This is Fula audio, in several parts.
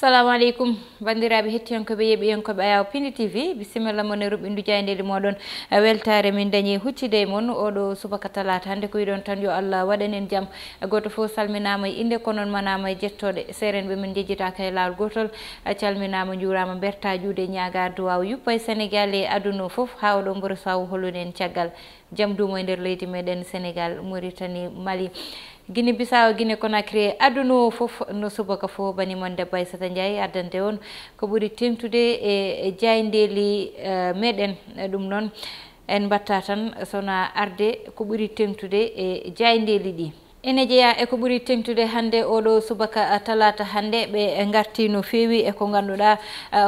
assalamu aleykum banndiraaɓe hettiyankoɓe yeɓi yankoɓe ayaw pindi tv bisimilla mone ruɓindu jayndeli mooɗon e weltare min dañi huccide e moon oɗo subaka talata hannde ko wiɗon tan yo allah waɗanen jaam goto fof salminama e innde konon manama e jettoɗe seren ɓe min jejjitaka e lawol gotol calminama juurama berta juude ñaga duwaw yuppa e sénégal e aduna fof ha oɗo mbora sawu holunen caggal jaam duma e nder leydi meɗen sénégal maritani mali guine bisawo guine conacry adunu fof no subaka fo banimon debba e sata ndiaye addande on ko ɓuuri tengtude e jayndeli e, meɗen e, ɗum noon en mbatta tan sona arde ko ɓuuri tengtude e jayndeli ɗi ene jeeya eko ɓuri tengtude hannde oɗo subaka talata hannde ɓe garti no fewi eko ngannduɗa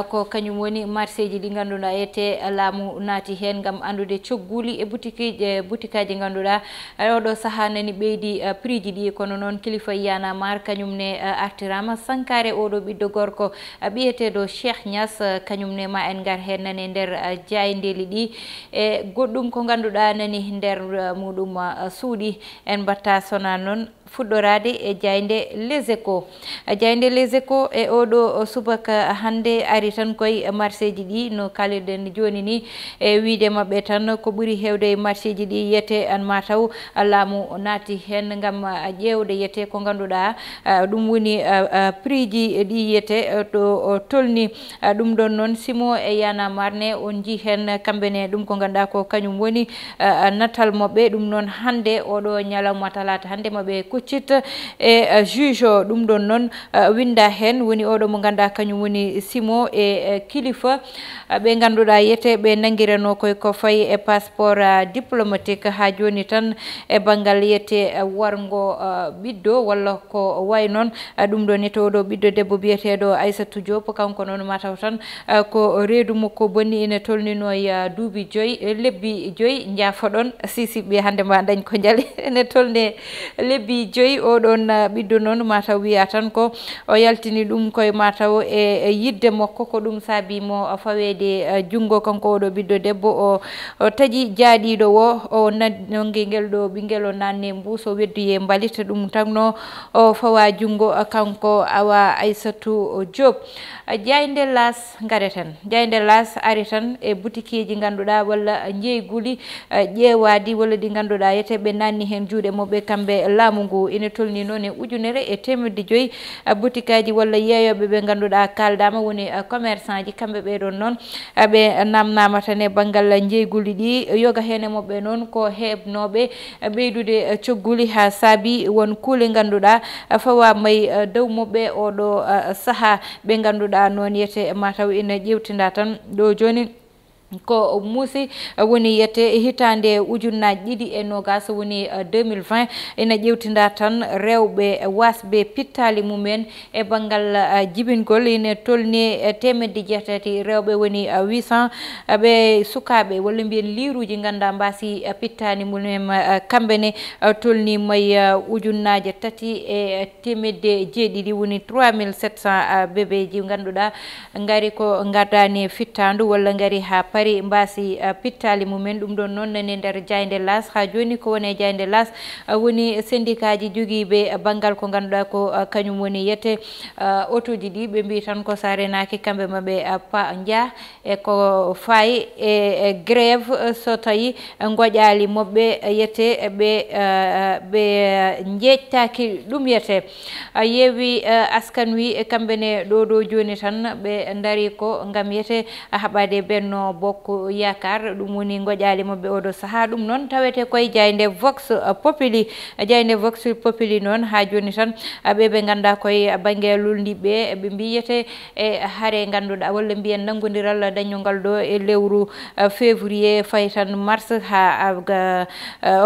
ko kañum woni marché ji ɗi ngannduɗa yete laamu naati heen ngam anndude cogguli e boutiqueji e boutiqueji ngannduɗa oɗo saaha nani ɓeydi prix ji ɗi kono noon kilifa yiyana mar kañum ne artirama sankare oɗo ɓiɗɗo gorko ɓiyeteɗo cheikh nias kañum ne ma en ngar heen nani nder jayndeli ɗi e goɗɗum ko ngannduɗa nani nder muɗum suuɗi en mbatta sona canon fuɗɗorade e jaynde les éco jaynde les éco e oɗo subaka hande ari tan koye marché ji ɗi no kalirɗen joni ni e wiide mabɓe tan ko ɓuuri hewde e marché ji ɗi yiyete an mataw laamu naati hen gam ƴewde yiyete ko ganduɗa ɗum woni prix ji ɗi yiyete ɗo tolni ɗum ɗon noon simo e yana marne on ji hen kamɓene ɗum ko ganduɗa ko kañum woni natal mabɓe ɗum noon hande oɗo ñalawma talata hande mabɓe huccit e, e juge o ɗum ɗon noon e, winda hen woni oɗo mo ganduɗa kañum woni simo e, e kilifa ɓe ganduɗa yete ɓe nanguireno koye ko fayi e passeport diplomatique ha joni tan e banggal yete wargo ɓiɗɗo walla ko way noon ɗum ɗo nete oɗo ɓiɗɗo debbo biyeteɗo aissatou diop kanko noon mataw tan ko reedu mo ko bonni ene tolnino ya duuɓi joyyi lebbi joyyi jafoɗon sisiɓe hannde ma dañ ko jaali ene tolne lebbi joyi oɗon uh, ɓiɗɗo noon mataw wiya tan ko o yaltini ɗum koye mataw e, e yidde makko ko ɗum saabimo fawede uh, junngo kanko oɗo ɓiɗɗo debbo o taji jaaɗiɗo wo o nanongi ngel ɗo ɓingel o nanne mbuso wedduye mbalita ɗum tanno o fawa junngo kanko awa aissatu job jayde uh, las gareten jayde las ari tan e boutique ji ganduɗa walla jeyguli ƴeewadi walla ɗi ganduɗa yete ɓe nanni hen juuɗe moɓe kamɓe laamu ngu janngo ene tolni noon e ujunere e temedde joyi boutiqueaji walla yeeyoɓe ɓe ngannduɗa kaldama woni commerçant ji kamɓe ɓeɗon noon ɓe namnama tan e banggal jeyguli ɗi yoga hene moɓɓe noon ko hebnoɓe ɓeydude cogguli ha saabi won kuule ngannduɗa fawa mayi dow moɓɓe oɗo saaha ɓe ngannduɗa noon yete mataw ina ƴewtinda tan ɗo joni ko muusi eh, woni yete hitande ujunnaji ɗiɗi e nogas woni 2020 eh, ina ƴewtinda tan rewɓe wasɓe pittali mumen e banggal eh, jibingol ina tolni temedde jeetati rewɓe woni 800 ɓe sukaɓe walla mbiyen liruji ganduɗa mbasi pittani mumen kamɓene tolni may ujunnaji tati e temedde jeeɗiɗi woni 3700 bébé ji ganduɗa gaari ko gaddani fittandu walla gaari ha pa wari mbasi uh, pittali mumen ɗum ɗon noon nane nder jayde las ha joni ko woni e jayde las uh, eh, woni syndicat ji joguiɓe eh, banggal ko ganduɗa ko uh, kañum woni yette auto uh, ji ɗi ɓe mbi tan ko sarenaki kamɓe maɓe uh, pa dia e ko fay e, e grève so tawi goƴali moɓɓe yette ɓe ɓe jeƴtaki ɗum yette a yewi askan wi kamɓene ɗo ɗo joni tan ɓe daari ko gam yete haɓade benno bo hokku yakar ɗum woni goƴali mabɓe oɗo saaha ɗum noon tawete koye jaynde vox uh, popili uh, jaynde vox popili noon ha joni tan ɓeɓe uh, ganda koye bangge lulndiɓɓe ɓe mbiyete e haare ganduɗa walla mbiyen nangodiral dañolngal ɗo e lewru février fay tan mars ha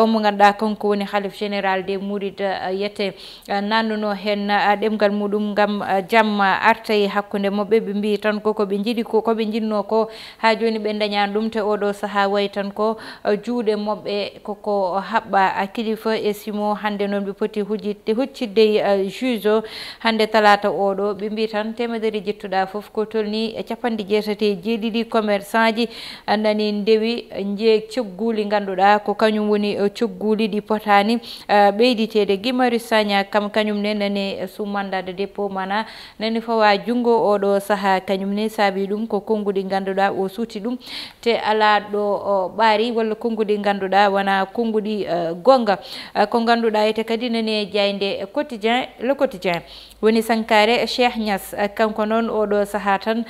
o mo ganduɗa kanko woni halif général de mourid yette nannuno hen ɗemgal muɗum gam jamma artay hakkude moɓɓe ɓe mbi tan koko ɓe jiɗi ko koɓe jinno ko ha joni ɓe dañani ɗum te oɗo saaha wayi tan ko eh, juuɗe moɓɓe koko haɓɓa kilife e simo hannde noon ɓe poti hujide huccidde eh, juge o hannde talata oɗo ɓe mbi tan temedere jettuɗa foof ko tolni e capanɗe jeetati e jeeɗiɗi commerçant ji annani ndewi jee cogguli ngannduɗa ko kañum woni eh, cogguli ɗi potani ɓeyditede guimaru sagna kam kañum ne nani su mandade dépot mana nani fawa junngo oɗo saaha kañum ne saabi ɗum ko konnguɗi ngannduɗa o suuti ɗum te ala ɗo ɓaari walla konngudi ngannduɗa wona konngudi e, goonga e, ko ngannduɗa yete kadi nani e jaynde quotidien le quotidien woni sankare cheikh nias e, kanko noon oɗo saaha tan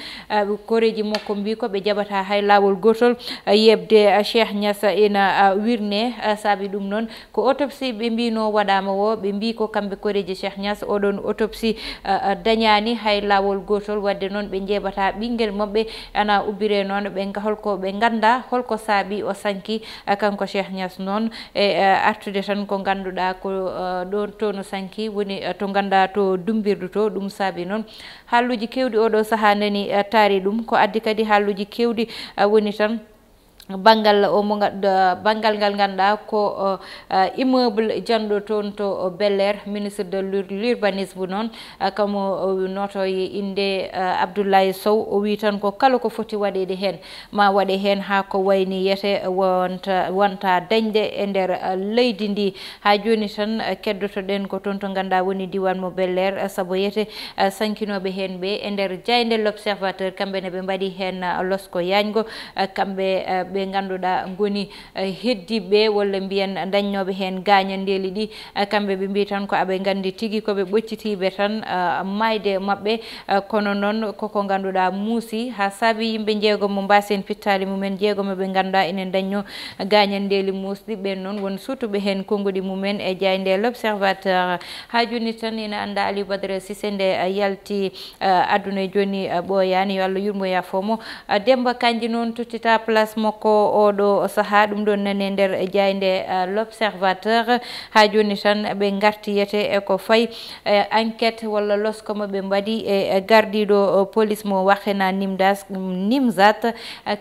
koreji makko mbi ko ɓe jaɓata hay laawol gotol yeɓde cheikh nias ina wirne saabi ɗum noon ko autopsie ɓe mbino waɗama o ɓe mbi ko kamɓe koreji cheikh nias oɗon autopsie dañani hay laawol gotol wadde noon ɓe jeɓata ɓinguel mabɓe ana ubbire noon ɓe kanko holko ɓe ngannda holko saaɓi o sanki kanko cheikh nias noon e, e artude tan ko ngannduɗa ko e, ɗo to no sanki woni e, to ngannda to dumbirdu to ɗum saabi noon haalluji kewɗi oɗo sahaa nani taari ɗum ko addi kadi haalluji kewɗi woni tan banggal o mo gadda banggal ngal ganduɗa ko immeuble janduɗo toon to bellair ministre de l'urbanisme noon kamo notoye inde abdoulaye sow o wi tan ko kala ko foti waɗede hen ma waɗe hen ha ko wayni yete wonta wonta dañde e nder leydi ndi ha joni tan keddotoɗen ko toon to ganduɗa woni diwan mo bellair saabu yete sankinoɓe hen ɓe e nder jayde l' observateur kamɓe ne ɓe mbaɗi hen losko yañgo kamɓe ɓe ngannduɗa ngoni e, heddiɓe walla mbiyen dañnoɓe heen gañandeeli ɗi e, kamɓe ɓe mbi tan ko aɓe nganndi tigi koɓe ɓoccitiɓe tan e, mayde maɓɓe kono noon koko ngannduɗa muusi ha saabi yimɓe jeegom mo mbasen pittali mumen jeegom ɓe ngannduɗa enen dañno gañandeeli muusɗi ɓen noon won surtuɓe heen konngoɗi mumen e jaynde l' observateur ha jooni tan ina annda ali badre sise nde yalti aduna e jooni ɓoyani yo allah yurmoya fomo demba kanji noon tuttita place makko ko oɗo saaha ɗum ɗon nani e nder jaynde eh, l'observateur ha joni tan ɓe gartiyete eko eh, fayi eh, enquête walla loskomo ɓe mbaɗi e, e gardiɗo police mo wahena nimdas nimzat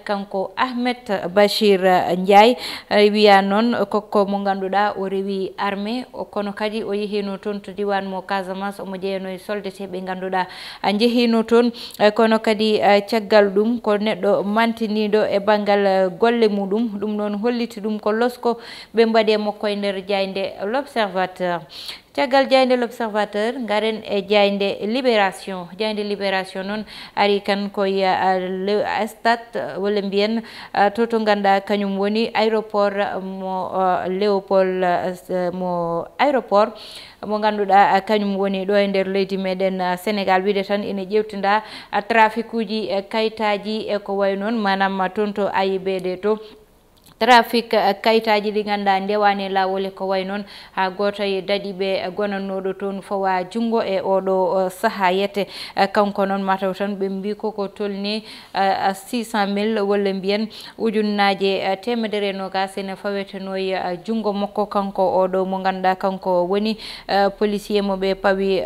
kanko ahmed bachir ndiaye wiya noon koko mo ganduɗa o rewi armé kono kadi o yehino toon to diwan mo casamance omo jeyano e soldete ɓe ganduɗa jehino toon kono kadi caggal ɗum ko neɗɗo mantiniɗo e banggal golle muɗum ɗum noon holliti ɗum ko losko ɓe mbaɗi e makko e nder jaynde l' observateur caggal jaynde l' observateur ngaren e jaynde libération jaynde libération noon ari kan koye uh, stat walla mbiyen uh, toto ganduɗa kañum woni aéroport mo uh, léopol uh, mo aéroport mo ganduɗa kañum woni ɗo e nder leydi meɗen sénégal wiide tan ina ƴewtida trafic uji kayitaji e ko way noon manam toon to ayibede to trafic eh, kayitaji ɗi ganduɗa ndewani lawol e ko way noon ha goto e daɗi ɓe eh, gonannoɗo toon fowa junngo e oɗo eh, saaha yete kanko noon mataw tan ɓe mbi koko tolni six cent mille walla mbiyen ujunnaji temedere nogas ene fawetenoyi junngo makko kanko oɗo mo ganduɗa kanko woni policier mo ɓe pawi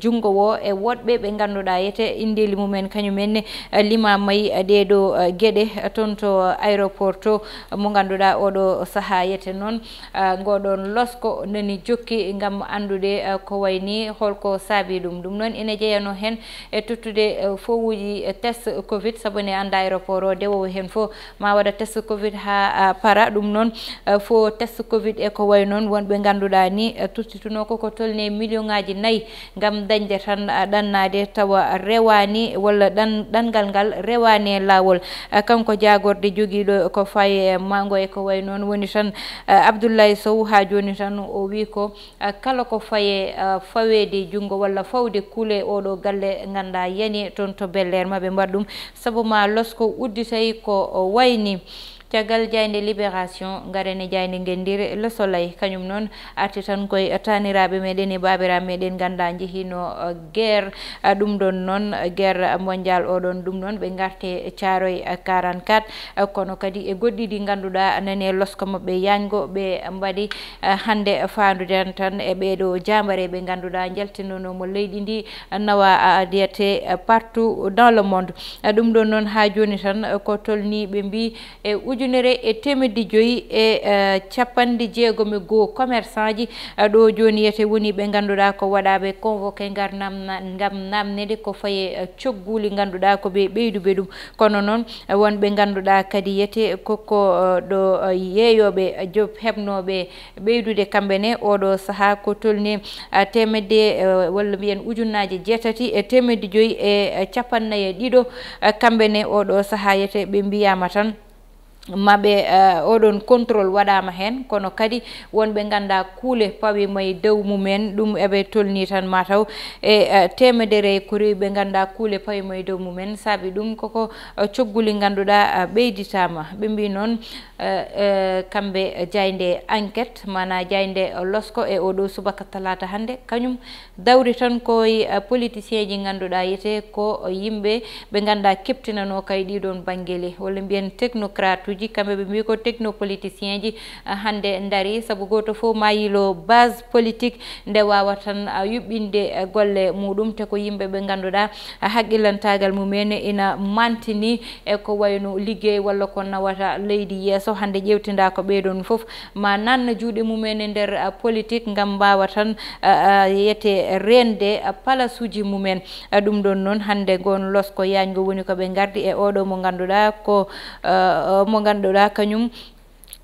junngo wo e woɗɓe ɓe ganduɗa yete indeli mumen kañumenne lima mayi ɗeɗo gueɗe toon to aéroport to mo ganduɗa oɗo saaha yete noon ah, ngoɗon losko nani jokki gam andude ah, ko wayni holko saabi ɗum ɗum noon ene jeeyano hen e tottude eh, fowuji eh, test covid saabu ne anda aéroport o dewowo hen fo ma waɗa test covid ha ah, para ɗum noon eh, fo test covid e ko way noon wonɓe ganduɗa ni tottituno koko tolne million ngaji nayyi gam dañde tan ɗannade tawa rewani walla ɗan ɗangal ngal rewani e lawol kanko jagorde joguiɗo ko faye janngo e ko way noon woni tan eh, abdoullaye sow haa jooni tan o wii ko eh, kala ko fayee eh, faweede junngo walla fawde kuule oo ɗoo galle nganndaa yani toon to belleer maɓe mbaɗ ɗum sabu ma losko udditay ko wayni uh, caggal jaynde libération ngarene jaynde ngendir le soleil kañum noon arti tan koye taniraɓe meɗen e babira meɗen ganda jehino uh, guerre uh, ɗum ɗon noon uh, guerre mondial oɗon ɗum noon ɓe garte caroy 44 kono kadi e goɗɗiɗi ganduɗa nane losko mabɓe yañgo ɓe mbaɗi hande fanduden tan e ɓeɗo jambare ɓe ganduɗa jaltinonomo leydi ndi nawa diyete partout dans le monde ɗum ɗon noon ha joni tan ko tolni ɓe mbi e ujo ujunere e temedi joyi e, e capanɗe jeegom e goho commerçant ji e, ɗo joni yete woni ɓe ganduɗa ko waɗaɓe convoqué gar gam namnede ko faye e, cogguli ganduɗa ko ɓe ɓeyduɓe ɗum kono noon wonɓe ganduɗa kadi yete koko ɗo yeeyoɓe jo hebnoɓe ɓeydude kamɓene oɗo saaha ko tolni temedde walla mbiyen ujunnaji jeetati e temedde joyi e capannayi e ɗiɗo kamɓene oɗo saaha yete ɓe mbiyama tan maɓe eh, oɗon contrôle waɗama hen kono kadi wonɓe ganda kuule pawimay dow mumen ɗum eɓe tolni tan mataw e eh, temedere koriwi ɓe ganda kuule pawimay dow mumen saabi ɗum koko eh, cogguli ganduɗa ɓeyditama ɓe mbi noon Eh, eh, kamɓe jaynde enquête mana jaynde losko e oɗo subaka talata hannde kañum dawri tan koye eh, politicien ji ngannduɗa yete ko yimɓe ɓe ngannduɗa keptinano kay ɗiɗon banggele walla mbiyen technocrate uji kamɓe ɓe mbi ko technopoliticien ji hannde ndaari sabu goto fof mayilo base politique nde wawa tan yuɓɓinde golle muɗum te ko yimɓe ɓe ngannduɗa haqillantagal mumen ina mantini e ko wayno liggey walla ko nawata leydi yesso hannde ƴeewtindaa ko ɓeeɗon fof ma nanna juuɗe mumen e ndeer politique ngam mbaawa tan yete reende palasuji mumen ɗum ɗon noon hannde ngoon losko yaañgo woni ko ɓe ngardi e oo ɗo mo ngannduɗaa ko mo ngannduɗaa kañum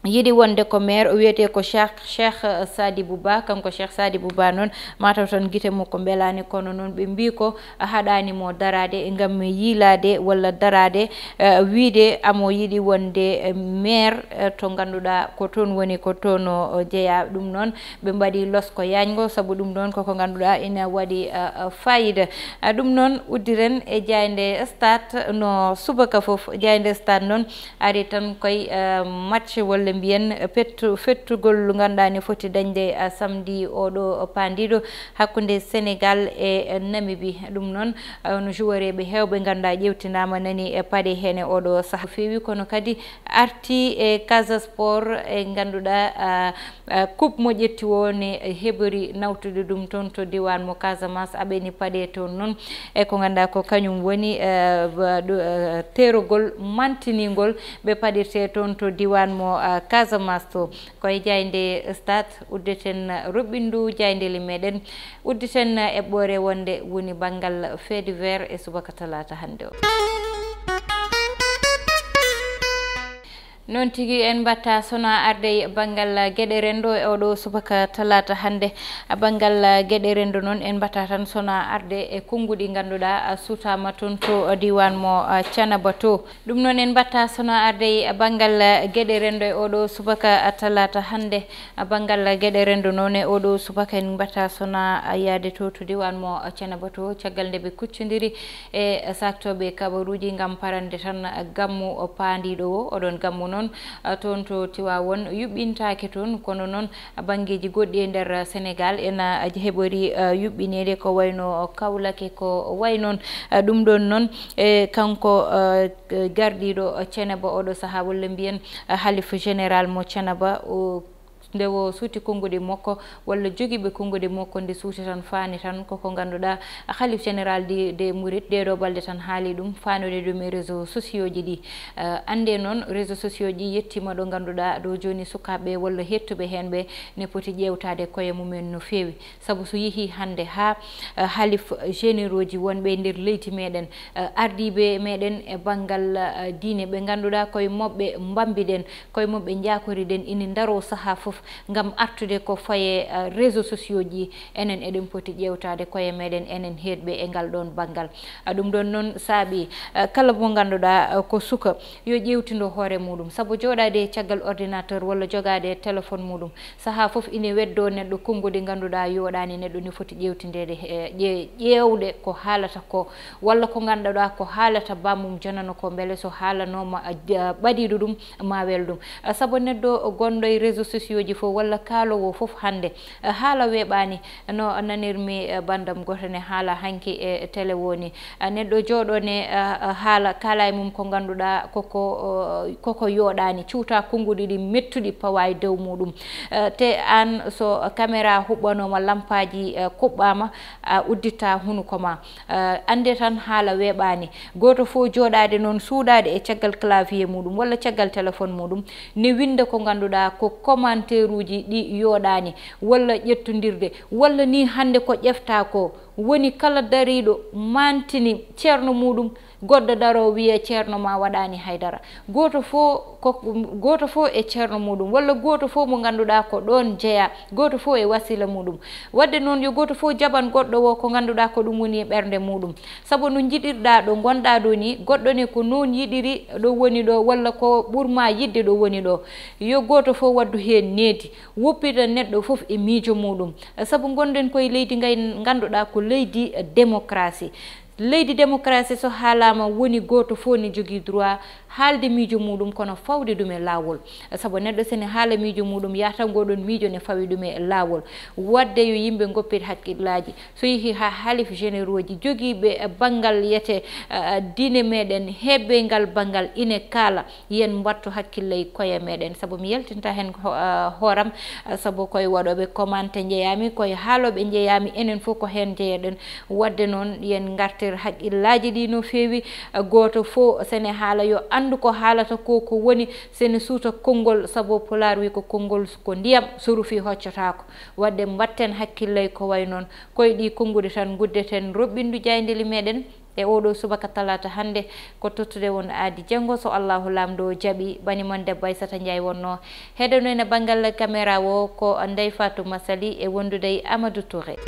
yiɗi wonde ko maire o wiyete ko cheikh cheikh euh, sadi bouba kanko cheikh sadi bouba noon mataw toon guite mum ko mbelani kono noon ɓe mbi ko euh, haɗanimo darade gam yiilade walla darade euh, wiide amo yiɗi wonde maire to ganduɗa ko toon woni ko toon jeeya ɗum noon ɓe mbaɗi losko yañgo saabu ɗum noon koko ganduɗa ina waɗi fayida ɗum noon uddiren e jeyde stat no subaka foof jeyde stat noon ari tan koye match walla walla mbiyen pettu fettugol ngannduɗaa ni foti dañde samedi oɗo paandiɗo hakkunde sénégal e namibi ɗum noon no joueureɓe hewɓe ngannduɗaa ƴewtinaama nani e paɗe heene oɗo saha feewi kono kadi arti e casasport e ngannduɗaa coupe mo ƴetti o ne heɓori nawtude ɗum toon to diwan mo casamance aɓeni paɗe toon noon e ko ngannduɗaa ko kañum woni e, e, terogol mantiningol ɓe paɗirte toon to diwan mo casamasto koye jaynde stat uddeten rubbindu jaydeli meɗen udditen eɓɓore wonde woni banggal fedivert e subaka talata hande o noon tigi en mbatta sona arde banggal geɗe renndo e oɗo subaka talata hannde banngal geɗe renndo noon en mbatta tan sona arde e konnguɗi ngannduɗa suutama toon to diwan mo canaba to ɗum noon en mbatta sona arde banngal geɗe renndo e oɗo subaka talata hannde banngal geɗe renndo noon e oɗo subaka en mbatta sona yaade to to diwan mo canaba to caggal nde ɓe kuccodiri e sactoɓe kabaruji ngam parande tan gammu paandiɗo o oɗon gammu noon noon toon to tiwa won yuɓɓintake toon kono noon banggueji goɗɗi e nder sénégal ena heɓori yuɓɓinede ko wayno kawlake ko way noon ɗum ɗon noon e kanko gardiɗo ceneba oɗo saaha walla mbiyen halife général mo ceneba nde wo suuti konngude makko walla jogiiɓe konngude makko nde suuti tan faani tan koko ngannduɗa halif général d de mourit ɗeɗo balɗe tan haali ɗum faanude ɗum e réseau sociau ji ɗi annde noon réseau sociau ji yettima ɗo ngannduɗa ɗo jooni sukaaɓe walla hettuɓe heen ɓe ne poti ƴeewtaade koye mumen no feewi sabu so yehii hannde haa halif généraux ji wonɓe ndeer leydi meɗen ardiiɓe meɗen e banngal diine ɓe ngannduɗa koye moɓɓe mbambiɗen koye moɓɓe jaakoriɗen ini ndaro sahaa fof gam artude ko faye uh, réseau sociau ji enen eɗen pooti ƴewtade koye meɗen enen heeɗɓe e ngal ɗon banggal uh, ɗum ɗon noon saabi uh, kala mo ganduɗa ko suka yo ƴewtindo hoore muɗum saabu joɗade caggal ordinateur walla jogade téléphone muɗum saaha foof ine weddo neɗɗo kongudi ganduɗa yoɗani neɗɗo ni foti ƴewtindede e, ƴe ƴewɗe ko haalata ko walla ko ganduɗa ko haalata bamum jonana ko beele so haalanoma ɓaɗiɗo ɗum ma wel ɗum saabu neɗɗo gonɗo e réseau sociau ji radioji fof walla kaalowo fof hannde eh, haala weeɓaani eh, no nanirmi eh, banndam gotone haala hanki e télé woni neɗɗo jooɗone haala kaala e mum ko ngannduɗaa koko koko yooɗaani cuuta konnguɗi ɗi mettuɗi pawa e dow muɗum te aan so caméra huɓɓanooma lampaaji kuɓɓaama a uddita hunuko ma annde tan haala weeɓaani gooto fof jooɗaade noon suuɗaade e caggal clavier muɗum walla caggal téléphone muɗum ni winnda ko ngannduɗaa ko commenté affaire uji ɗi yoɗani walla ƴettodirde walla ni hande ko ƴefta ko woni kala dariɗo mantini ceerno muɗum goɗɗo daro wiya ceerno ma waɗani haydara goto fo ko goto fo e ceerno muɗum walla goto fo mo ganduɗa ko ɗon jeeya goto fo e wasila muɗum wadde noon yo goto fo jaɓan goɗɗo o ko ganduɗa ko ɗum woni e ɓerde muɗum saabu no jiɗirɗa ɗo gonɗa ɗo ni goɗɗo ne ko noon yiɗiri ɗo woni ɗo walla ko ɓurma yidde ɗo woni ɗo yo goto fo waddu hen needi woppita neɗɗo foof e miijo muɗum saabu gonɗen koye leydi gay ganduɗa ko lay di uh, démocratie leydi démocratie so haalama woni goto fof ne jogui droit haalde miijo muɗum kono fawde ɗum e lawol saabu neɗɗo sene haala miijo muɗum yata miijo ne fawi ɗum e lawol wadde yo yimɓe goppit haqqillaji so yeehi ha haalif généraux ji joguiɓe banggal yete diine meɗen heɓɓe ngal banggal ine kaala yen mbattu hakkille e koye meɗen saabu mi yaltinta hen hooram saabu koye waɗoɓe commante jeeyami koye haaloɓe jeeyami enen fof ko hen jeeyaɗen wadde noon yen garte nder haqqillaji ɗi no feewi goto fof sene haala yo andu ko haalata ko ko woni sene suuta konngol sabo polar wi ko konngol ko ndiyam so rufi hoccotako wadde mbatten hakkillay ko way noon koye ɗi konngude tan guddeten roɓɓindu jayndeli meɗen e oɗo subaka talata hannde ko tottude won aadi janngo so allahu lamdo jaɓi ɓanimon debbo aysata ndiay wonno heɗeno ene banggal caméra o ko ndey fatouma sali e wondude amadou touré